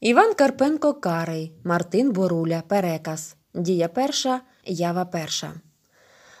Іван Карпенко Карий, Мартин Боруля, Переказ. Дія перша, ява перша.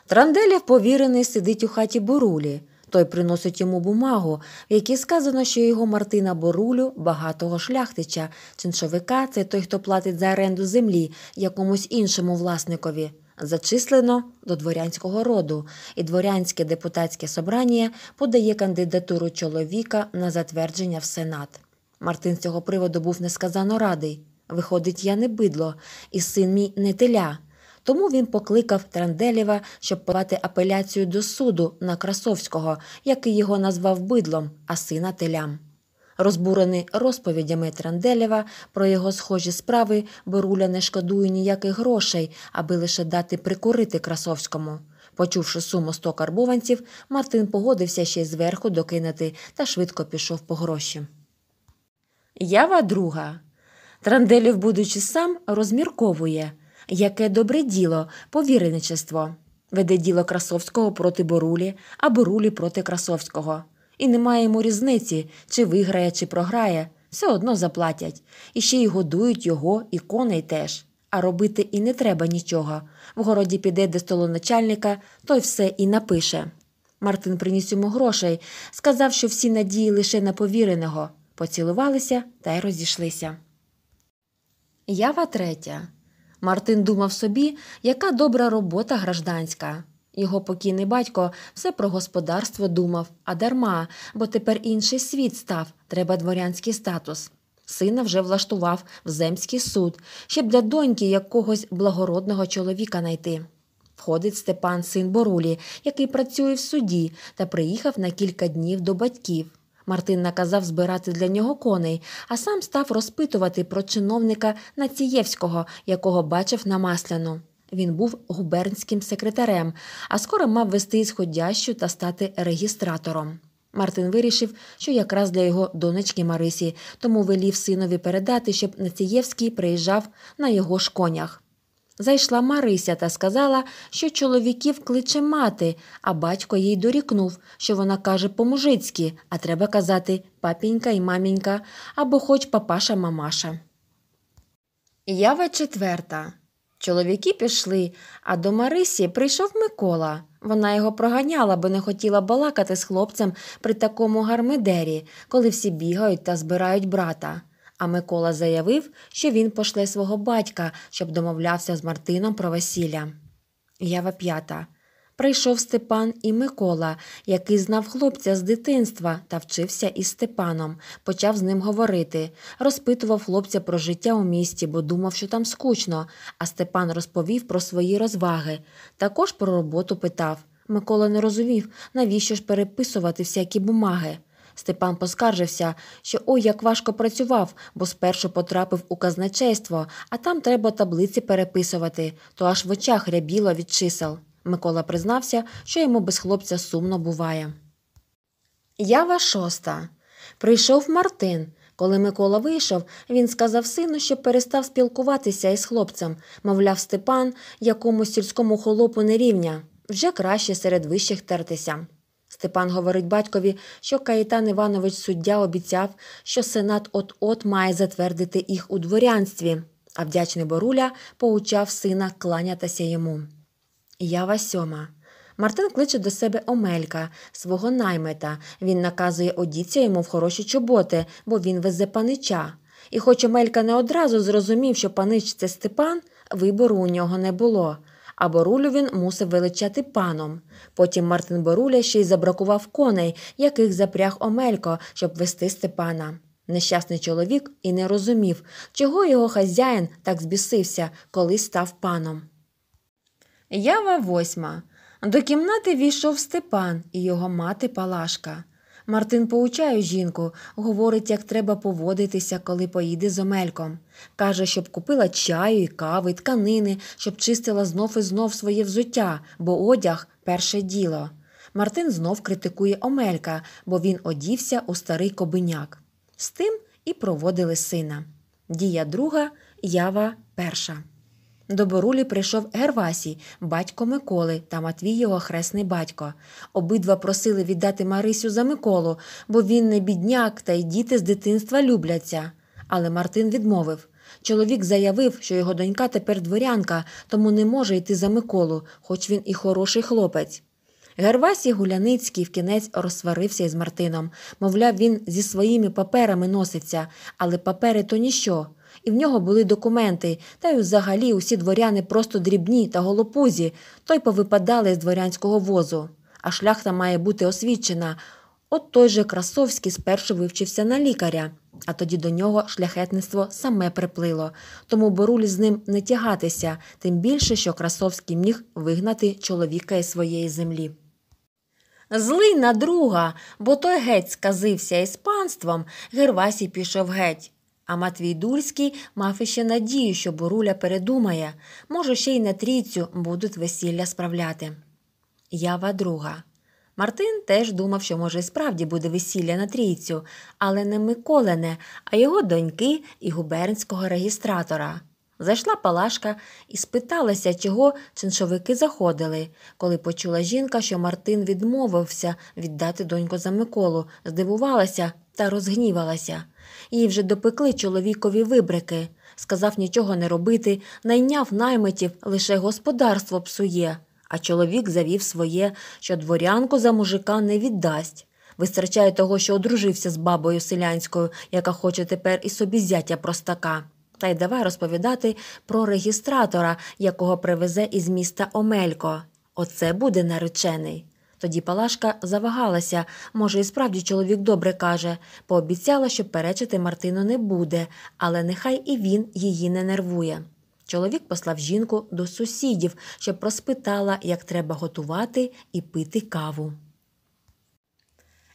Транделєв повірений сидить у хаті Борулі. Той приносить йому бумагу, в якій сказано, що його Мартина Борулю, багатого шляхтича, чиншовика це той, хто платить за оренду землі якомусь іншому власникові. Зачислено до дворянського роду, і дворянське депутатське собрання подає кандидатуру чоловіка на затвердження в сенат. Мартин з цього приводу був несказано радий. Виходить, я не бидло, і син мій не теля. Тому він покликав Транделєва, щоб подати апеляцію до суду на Красовського, який його назвав бидлом, а сина телям. Розбурений розповідями Транделєва про його схожі справи, Беруля не шкодує ніяких грошей, аби лише дати прикурити Красовському. Почувши суму 100 карбованців, Мартин погодився ще й зверху докинути та швидко пішов по гроші. Ява друга. Транделів, будучи сам, розмірковує яке добре діло, повіреничество. Веде діло Красовського проти Борулі, а Борулі проти Красовського. І немає йому різниці, чи виграє, чи програє, все одно заплатять, і ще й годують його і коней теж. А робити і не треба нічого. В городі піде до столоначальника, той все і напише. Мартин приніс йому грошей, сказав, що всі надії лише на повіреного поцілувалися та й розійшлися. Ява третя. Мартин думав собі, яка добра робота гражданська. Його покійний батько все про господарство думав, а дарма, бо тепер інший світ став, треба дворянський статус. Сина вже влаштував в земський суд, щоб для доньки якогось благородного чоловіка знайти. Входить Степан, син Борулі, який працює в суді, та приїхав на кілька днів до батьків. Мартин наказав збирати для нього коней, а сам став розпитувати про чиновника Націєвського, якого бачив на Масляну. Він був губернським секретарем, а скоро мав вести ісходящу та стати регістратором. Мартин вирішив, що якраз для його донечки Марисі, тому велів синові передати, щоб Націєвський приїжджав на його ж конях. Зайшла Марися та сказала, що чоловіків кличе мати, а батько їй дорікнув, що вона каже по-мужицьки, а треба казати папінька і мамінька або хоч папаша мамаша. Ява четверта. Чоловіки пішли, а до Марисі прийшов Микола. Вона його проганяла, бо не хотіла балакати з хлопцем при такому гармидері, коли всі бігають та збирають брата. А Микола заявив, що він пошле свого батька, щоб домовлявся з Мартином про весілля. Ява п'ята. Прийшов Степан і Микола, який знав хлопця з дитинства та вчився із Степаном, почав з ним говорити, розпитував хлопця про життя у місті, бо думав, що там скучно, а Степан розповів про свої розваги. Також про роботу питав. Микола не розумів, навіщо ж переписувати всякі бумаги. Степан поскаржився, що ой як важко працював, бо спершу потрапив у казначейство, а там треба таблиці переписувати, то аж в очах рябіло від чисел. Микола признався, що йому без хлопця сумно буває. Ява шоста. Прийшов Мартин. Коли Микола вийшов, він сказав сину, що перестав спілкуватися із хлопцем, мовляв, Степан якомусь сільському холопу не рівня, вже краще серед вищих тертися. Степан говорить батькові, що Каїтан Іванович суддя обіцяв, що сенат от-от має затвердити їх у дворянстві, а вдячний Боруля поучав сина кланятися йому. Ява сьома. Мартин кличе до себе Омелька, свого наймета. Він наказує одіться йому в хороші чоботи, бо він везе панича. І хоч Омелька не одразу зрозумів, що панич це Степан, вибору у нього не було а борулю він мусив величати паном. Потім Мартин Боруля ще й забракував коней, яких запряг Омелько, щоб вести Степана. Нещасний чоловік і не розумів, чого його хазяїн так збісився, коли став паном. Ява восьма. До кімнати війшов Степан і його мати Палашка. Мартин поучає жінку, говорить, як треба поводитися, коли поїде з омельком. Каже, щоб купила чаю і кави, тканини, щоб чистила знов і знов своє взуття, бо одяг перше діло. Мартин знов критикує Омелька, бо він одівся у старий кобиняк. З тим і проводили сина. Дія друга, ява перша. До Борулі прийшов Гервасій, батько Миколи та Матвій його хресний батько. Обидва просили віддати Марисю за Миколу, бо він не бідняк, та й діти з дитинства любляться. Але Мартин відмовив. Чоловік заявив, що його донька тепер дворянка, тому не може йти за Миколу, хоч він і хороший хлопець. Гервасій Гуляницький в кінець розсварився із Мартином. Мовляв, він зі своїми паперами носиться, але папери то ніщо і в нього були документи, та й взагалі усі дворяни просто дрібні та голопузі, то й повипадали з дворянського возу. А шляхта має бути освічена. От той же Красовський спершу вивчився на лікаря, а тоді до нього шляхетництво саме приплило, тому борулі з ним не тягатися, тим більше, що Красовський міг вигнати чоловіка із своєї землі. Злий на друга, бо той геть сказився із панством, Гервасій пішов геть. А Матвій Дульський мав іще надію, що Боруля передумає. Може, ще й на трійцю будуть весілля справляти. Ява друга. Мартин теж думав, що, може, справді буде весілля на трійцю, але не Миколине, а його доньки і губернського регістратора. Зайшла Палашка і спиталася, чого чиншовики заходили. Коли почула жінка, що Мартин відмовився віддати доньку за Миколу, здивувалася та розгнівалася. Її вже допекли чоловікові вибрики, сказав нічого не робити, найняв наймитів, лише господарство псує, а чоловік завів своє, що дворянку за мужика не віддасть. Вистачає того, що одружився з бабою селянською, яка хоче тепер і собі зятя простака. Та й давай розповідати про регістратора, якого привезе із міста Омелько. Оце буде наречений. Тоді Палашка завагалася. Може, і справді чоловік добре каже, пообіцяла, що перечити Мартину не буде, але нехай і він її не нервує. Чоловік послав жінку до сусідів, щоб розпитала, як треба готувати і пити каву.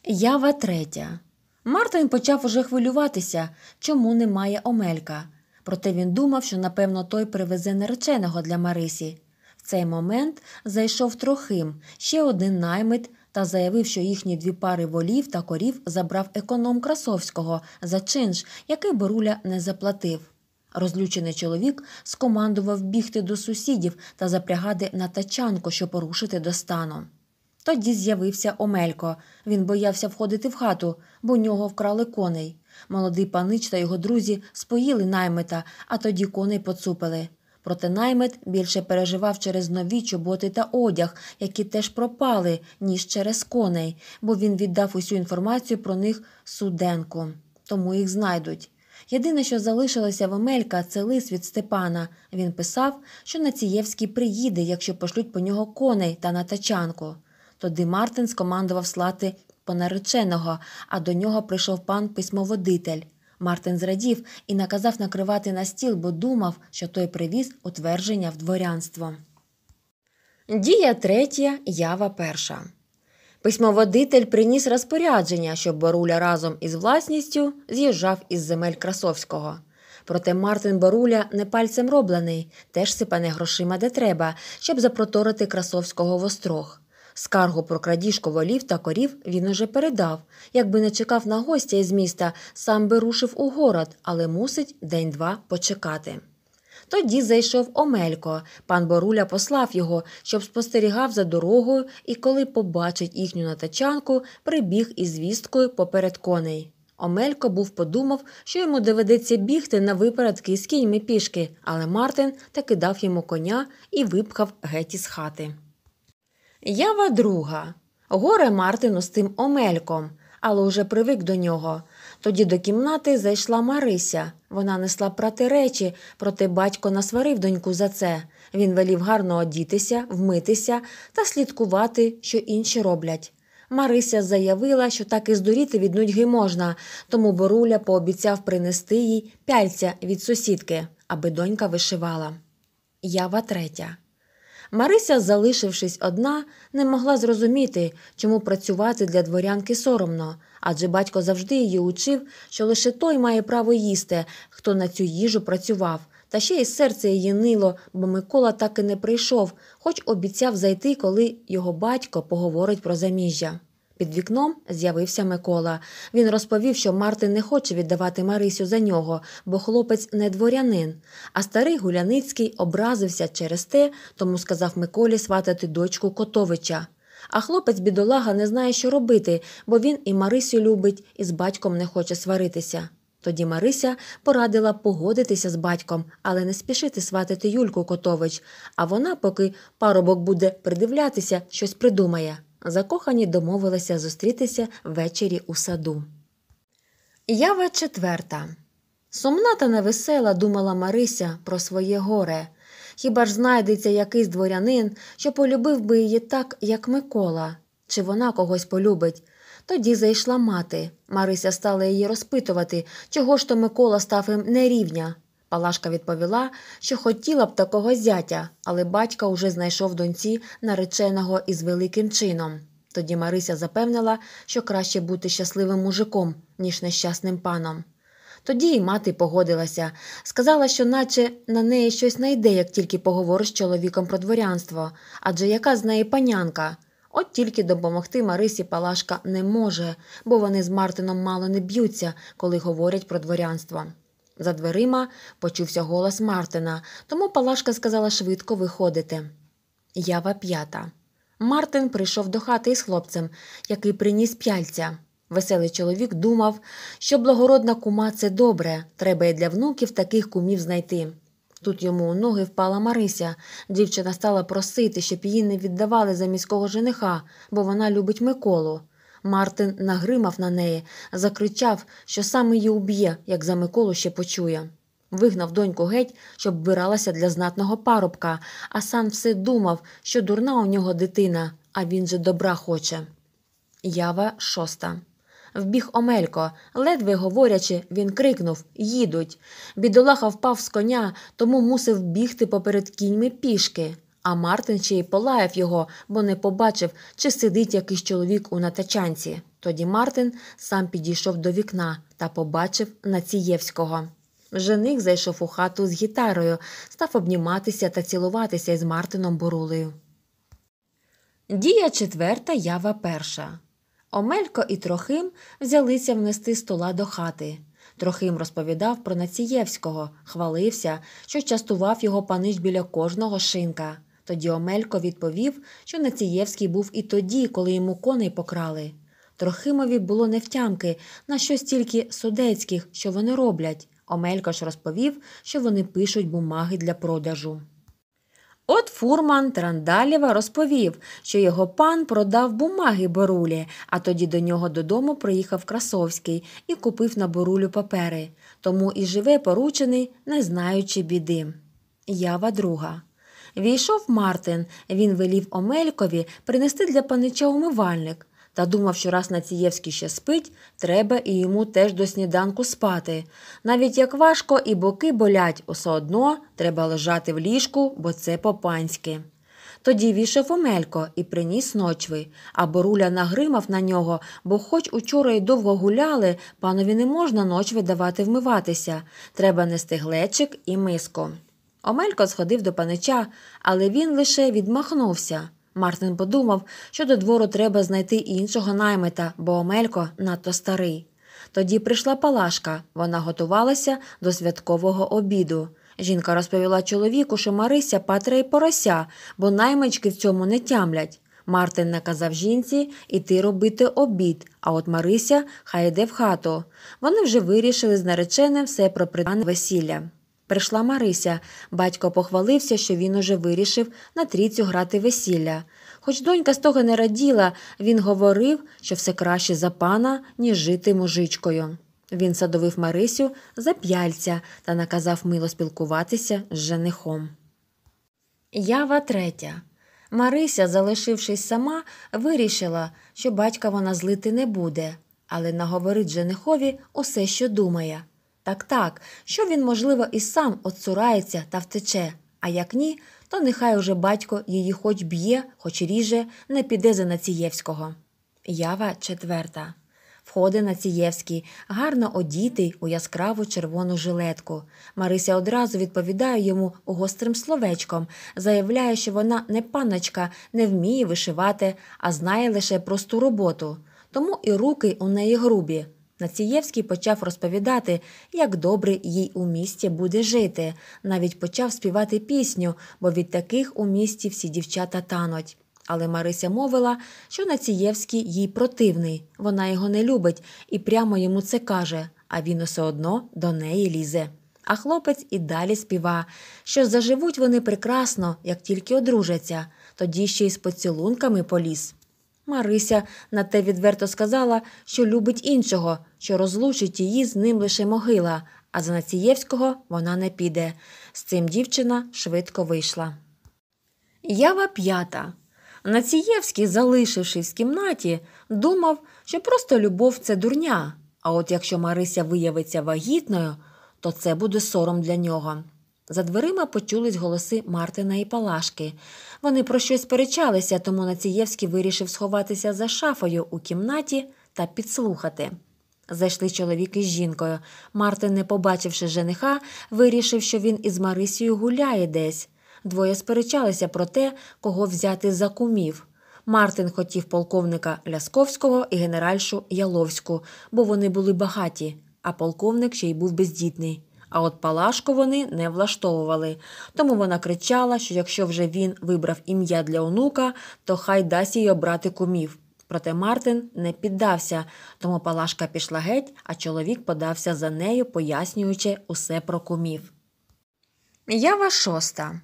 Ява третя. Мартин почав уже хвилюватися, чому немає Омелька. Проте він думав, що, напевно, той привезе нареченого для Марисі цей момент зайшов трохим, ще один наймит та заявив, що їхні дві пари волів та корів забрав економ Красовського за чинш, який Боруля не заплатив. Розлючений чоловік скомандував бігти до сусідів та запрягати на тачанку, щоб порушити до стану. Тоді з'явився Омелько. Він боявся входити в хату, бо в нього вкрали коней. Молодий панич та його друзі споїли наймита, а тоді коней поцупили. Проте наймит більше переживав через нові чоботи та одяг, які теж пропали, ніж через коней, бо він віддав усю інформацію про них суденку, тому їх знайдуть. Єдине, що залишилося в Емелька, це лист від Степана. Він писав, що Націєвський приїде, якщо пошлють по нього коней та на тачанку. Тоді Мартин скомандував слати понареченого, а до нього прийшов пан письмоводитель. Мартин зрадів і наказав накривати на стіл, бо думав, що той привіз утвердження в дворянство. Дія третя, ява перша. Письмоводитель приніс розпорядження, щоб Боруля разом із власністю з'їжджав із земель Красовського. Проте Мартин Боруля не пальцем роблений, теж сипане грошима де треба, щоб запроторити Красовського в острог. Скаргу про крадіжку волів та корів він уже передав. Якби не чекав на гостя із міста, сам би рушив у город, але мусить день-два почекати. Тоді зайшов Омелько. Пан Боруля послав його, щоб спостерігав за дорогою і, коли побачить їхню натачанку, прибіг із звісткою поперед коней. Омелько був подумав, що йому доведеться бігти на випередки з кіньми пішки, але Мартин таки дав йому коня і випхав геть із хати. Ява друга. Горе Мартину з тим омельком, але уже привик до нього. Тоді до кімнати зайшла Марися. Вона несла прати речі, проте батько насварив доньку за це. Він велів гарно одітися, вмитися та слідкувати, що інші роблять. Марися заявила, що так і здуріти від нудьги можна, тому Боруля пообіцяв принести їй пяльця від сусідки, аби донька вишивала. Ява третя. Марися, залишившись одна, не могла зрозуміти, чому працювати для дворянки соромно, адже батько завжди її учив, що лише той має право їсти, хто на цю їжу працював. Та ще й серце її нило, бо Микола так і не прийшов, хоч обіцяв зайти, коли його батько поговорить про заміжжя. Під вікном з'явився Микола. Він розповів, що Мартин не хоче віддавати Марисю за нього, бо хлопець не дворянин. А старий Гуляницький образився через те, тому сказав Миколі сватати дочку Котовича. А хлопець бідолага не знає, що робити, бо він і Марисю любить, і з батьком не хоче сваритися. Тоді Марися порадила погодитися з батьком, але не спішити сватити Юльку Котович. А вона, поки парубок буде придивлятися, щось придумає. Закохані домовилися зустрітися ввечері у саду. Ява четверта. Сумна та невесела думала Марися про своє горе. Хіба ж знайдеться якийсь дворянин, що полюбив би її так, як Микола, чи вона когось полюбить? Тоді зайшла мати. Марися стала її розпитувати, чого ж то Микола став їм нерівня. Палашка відповіла, що хотіла б такого зятя, але батька уже знайшов доньці нареченого із великим чином. Тоді Марися запевнила, що краще бути щасливим мужиком, ніж нещасним паном. Тоді і мати погодилася, сказала, що наче на неї щось найде, як тільки поговориш з чоловіком про дворянство, адже яка з неї панянка. От тільки допомогти Марисі Палашка не може, бо вони з Мартином мало не б'ються, коли говорять про дворянство. За дверима почувся голос Мартина, тому Палашка сказала швидко виходити. Ява п'ята. Мартин прийшов до хати із хлопцем, який приніс п'яльця. Веселий чоловік думав, що благородна кума це добре, треба й для внуків таких кумів знайти. Тут йому у ноги впала Марися. Дівчина стала просити, щоб її не віддавали за міського жениха, бо вона любить Миколу. Мартин нагримав на неї, закричав, що сам її уб'є, як за Миколу ще почує. Вигнав доньку геть, щоб вбиралася для знатного парубка, а сам все думав, що дурна у нього дитина, а він же добра хоче. Ява шоста. Вбіг Омелько, ледве говорячи, він крикнув Їдуть. Бідолаха впав з коня, тому мусив бігти поперед кіньми пішки а Мартин ще й полаяв його, бо не побачив, чи сидить якийсь чоловік у натачанці. Тоді Мартин сам підійшов до вікна та побачив Націєвського. Жених зайшов у хату з гітарою, став обніматися та цілуватися із Мартином Бурулею. Дія четверта, ява перша. Омелько і Трохим взялися внести стола до хати. Трохим розповідав про Націєвського, хвалився, що частував його панич біля кожного шинка. Тоді Омелько відповів, що Націєвський був і тоді, коли йому коней покрали. Трохимові було невтямки на щось тільки судецьких, що вони роблять. Омелько ж розповів, що вони пишуть бумаги для продажу. От фурман Трандалєва розповів, що його пан продав бумаги Борулі, а тоді до нього додому приїхав Красовський і купив на Борулю папери. Тому і живе поручений, не знаючи біди. Ява друга. Війшов Мартин, він велів Омелькові принести для панича умивальник. Та думав, що раз Націєвський ще спить, треба і йому теж до сніданку спати. Навіть як важко і боки болять, усе одно треба лежати в ліжку, бо це по-панськи. Тоді вішав Омелько і приніс ночви, а Боруля нагримав на нього, бо, хоч учора й довго гуляли, панові не можна ночви давати вмиватися. Треба нести глечик і миску. Омелько сходив до панича, але він лише відмахнувся. Мартин подумав, що до двору треба знайти іншого наймита, бо Омелько надто старий. Тоді прийшла Палашка, вона готувалася до святкового обіду. Жінка розповіла чоловіку, що Марися патре порося, бо наймички в цьому не тямлять. Мартин наказав жінці йти робити обід, а от Марися хай йде в хату. Вони вже вирішили з нареченим все про придане весілля. Прийшла Марися. Батько похвалився, що він уже вирішив на трійцю грати весілля. Хоч донька з того не раділа, він говорив, що все краще за пана, ніж жити мужичкою. Він садовив Марисю за п'яльця та наказав мило спілкуватися з женихом. Ява третя. Марися, залишившись сама, вирішила, що батька вона злити не буде, але наговорить женихові усе, що думає. Так так, що він, можливо, і сам отсурається та втече, а як ні, то нехай уже батько її хоч б'є, хоч ріже, не піде за Націєвського. Ява четверта. Входи Націєвський, гарно одітий у яскраву червону жилетку. Марися одразу відповідає йому гострим словечком, заявляє, що вона не паночка, не вміє вишивати, а знає лише просту роботу. Тому і руки у неї грубі. Націєвський почав розповідати, як добре їй у місті буде жити. Навіть почав співати пісню, бо від таких у місті всі дівчата тануть. Але Марися мовила, що Націєвський їй противний, вона його не любить і прямо йому це каже, а він усе одно до неї лізе. А хлопець і далі співа, що заживуть вони прекрасно, як тільки одружаться, тоді ще й з поцілунками поліз. Марися на те відверто сказала, що любить іншого, що розлучить її з ним лише могила, а за Націєвського вона не піде. З цим дівчина швидко вийшла. Ява п'ята. Націєвський, залишившись в кімнаті, думав, що просто любов це дурня. А от якщо Марися виявиться вагітною, то це буде сором для нього. За дверима почулись голоси Мартина і Палашки. Вони про щось перечалися, тому Націєвський вирішив сховатися за шафою у кімнаті та підслухати. Зайшли чоловік із жінкою. Мартин, не побачивши жениха, вирішив, що він із Марисією гуляє десь. Двоє сперечалися про те, кого взяти за кумів. Мартин хотів полковника Лясковського і генеральшу Яловську, бо вони були багаті, а полковник ще й був бездітний. А от Палашку вони не влаштовували. Тому вона кричала, що якщо вже він вибрав ім'я для онука, то хай дасть їй обрати кумів. Проте Мартин не піддався, тому Палашка пішла геть, а чоловік подався за нею, пояснюючи усе про кумів. Ява шоста.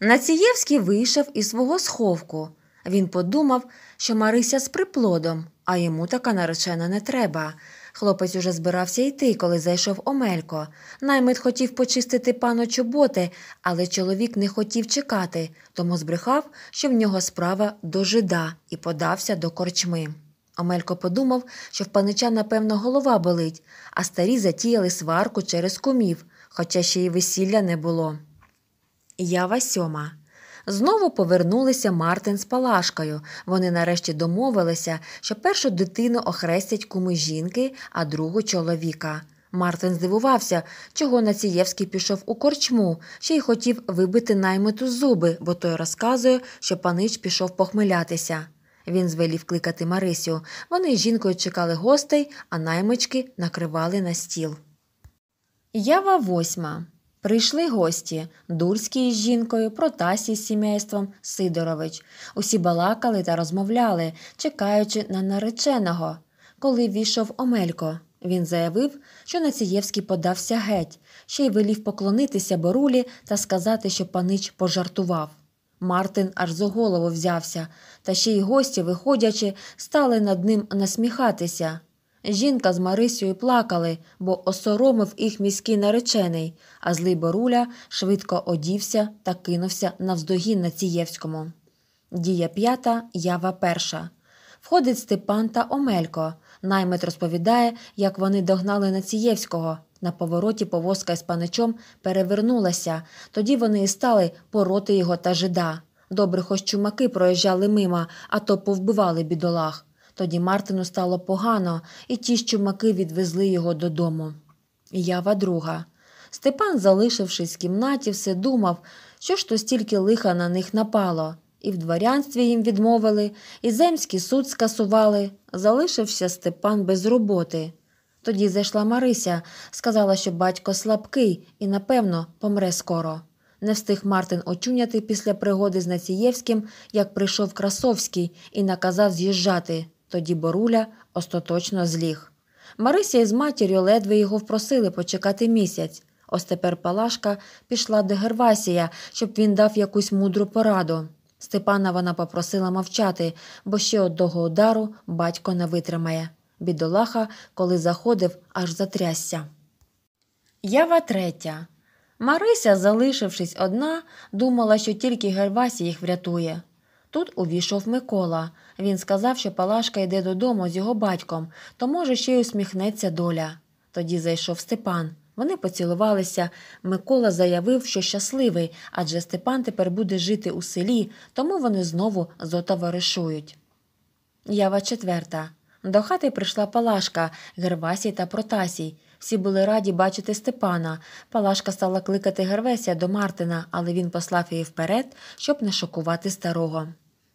Націєвський вийшов із свого сховку. Він подумав, що Марися з приплодом, а йому така наречена не треба. Хлопець уже збирався йти, коли зайшов Омелько. Наймит хотів почистити пану чоботи, але чоловік не хотів чекати, тому збрехав, що в нього справа до жида, і подався до корчми. Омелько подумав, що в панича, напевно, голова болить, а старі затіяли сварку через кумів, хоча ще й весілля не було. Ява сьома. Знову повернулися Мартин з Палашкою. Вони нарешті домовилися, що першу дитину охрестять куми жінки, а другу чоловіка. Мартин здивувався, чого Націєвський пішов у корчму, ще й хотів вибити наймиту зуби, бо той розказує, що панич пішов похмилятися. Він звелів кликати Марисю. Вони з жінкою чекали гостей, а наймички накривали на стіл. Ява восьма. Прийшли гості Дурський з жінкою, протасі з сімейством, Сидорович. Усі балакали та розмовляли, чекаючи на нареченого. Коли війшов Омелько, він заявив, що Націєвський подався геть, ще й велів поклонитися Борулі та сказати, що панич пожартував. Мартин аж за голову взявся, та ще й гості, виходячи, стали над ним насміхатися. Жінка з Марисею плакали, бо осоромив їх міський наречений, а злий Боруля швидко одівся та кинувся навздогін на Цієвському. Дія п'ята, ява перша. Входить Степан та Омелько. Наймит розповідає, як вони догнали Націєвського. На повороті повозка з паничом перевернулася. Тоді вони і стали пороти його та жида. Добре, хоч чумаки проїжджали мимо, а то повбивали бідолах. Тоді Мартину стало погано, і ті щумаки відвезли його додому. Ява друга. Степан, залишившись в кімнаті, все думав, що ж то стільки лиха на них напало. І в дворянстві їм відмовили, і земський суд скасували. Залишився Степан без роботи. Тоді зайшла Марися, сказала, що батько слабкий і, напевно, помре скоро. Не встиг Мартин очуняти після пригоди з Націєвським, як прийшов Красовський і наказав з'їжджати. Тоді Боруля остаточно зліг. Марися із матір'ю ледве його впросили почекати місяць. Ось тепер Палашка пішла до Гервасія, щоб він дав якусь мудру пораду. Степана вона попросила мовчати, бо ще одного удару батько не витримає. Бідолаха, коли заходив, аж затрясся. Ява третя. Марися, залишившись одна, думала, що тільки Гервасі їх врятує. Тут увійшов Микола. Він сказав, що Палашка йде додому з його батьком, то, може, ще й усміхнеться доля. Тоді зайшов Степан. Вони поцілувалися. Микола заявив, що щасливий, адже Степан тепер буде жити у селі, тому вони знову зотоваришують. Ява четверта. До хати прийшла Палашка, Гервасій та Протасій. Всі були раді бачити Степана. Палашка стала кликати Гервесія до Мартина, але він послав її вперед, щоб не шокувати старого.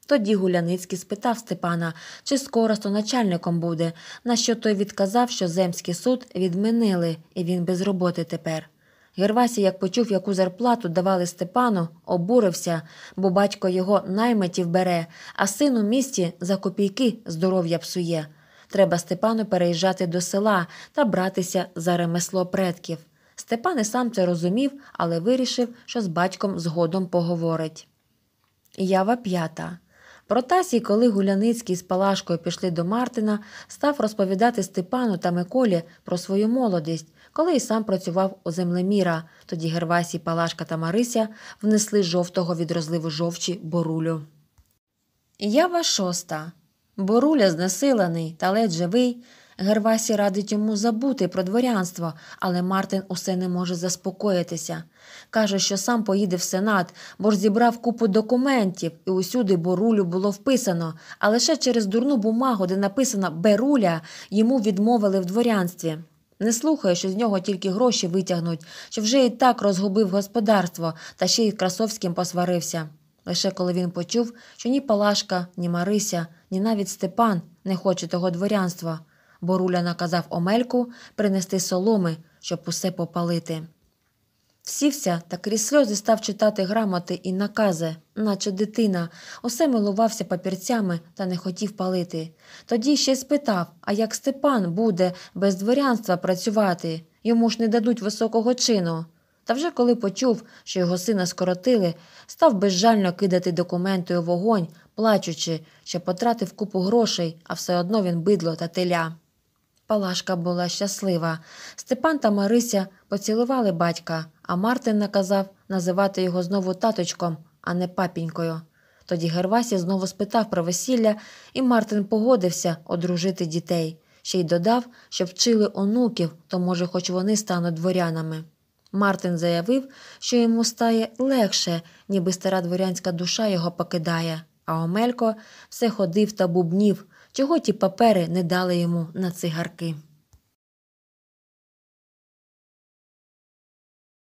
Тоді Гуляницький спитав Степана, чи скоро стоначальником буде, на що той відказав, що земський суд відмінили, і він без роботи тепер. Гервасій, як почув, яку зарплату давали Степану, обурився, бо батько його наймитів бере, а син у місті за копійки здоров'я псує. Треба Степану переїжджати до села та братися за ремесло предків. Степан і сам це розумів, але вирішив, що з батьком згодом поговорить. Ява п'ята. Протасій, коли Гуляницький з Палашкою пішли до Мартина, став розповідати Степану та Миколі про свою молодість, коли й сам працював у землеміра. Тоді Гервасій, Палашка та Марися внесли жовтого від розливу жовчі борулю. Ява шоста. Боруля знесилений та ледь живий, Гервасі радить йому забути про дворянство, але Мартин усе не може заспокоїтися. Каже, що сам поїде в сенат, бо ж зібрав купу документів, і усюди борулю було вписано, а лише через дурну бумагу, де написано Беруля, йому відмовили в дворянстві. Не слухає, що з нього тільки гроші витягнуть, що вже і так розгубив господарство, та ще й красовським посварився. Лише коли він почув, що ні Палашка, ні Марися, ні навіть Степан не хоче того дворянства. Боруля наказав Омельку принести соломи, щоб усе попалити. Сівся та крізь сльози став читати грамоти і накази, наче дитина, усе милувався папірцями та не хотів палити. Тоді ще спитав, а як Степан буде без дворянства працювати, йому ж не дадуть високого чину. Та вже коли почув, що його сина скоротили, став безжально кидати документи у вогонь, плачучи, що потратив купу грошей, а все одно він бидло та теля. Палашка була щаслива. Степан та Марися поцілували батька, а Мартин наказав називати його знову таточком, а не папінькою. Тоді Гервасі знову спитав про весілля, і Мартин погодився одружити дітей. Ще й додав, що вчили онуків, то, може, хоч вони стануть дворянами. Мартин заявив, що йому стає легше, ніби стара дворянська душа його покидає, а Омелько все ходив та бубнів, чого ті папери не дали йому на цигарки.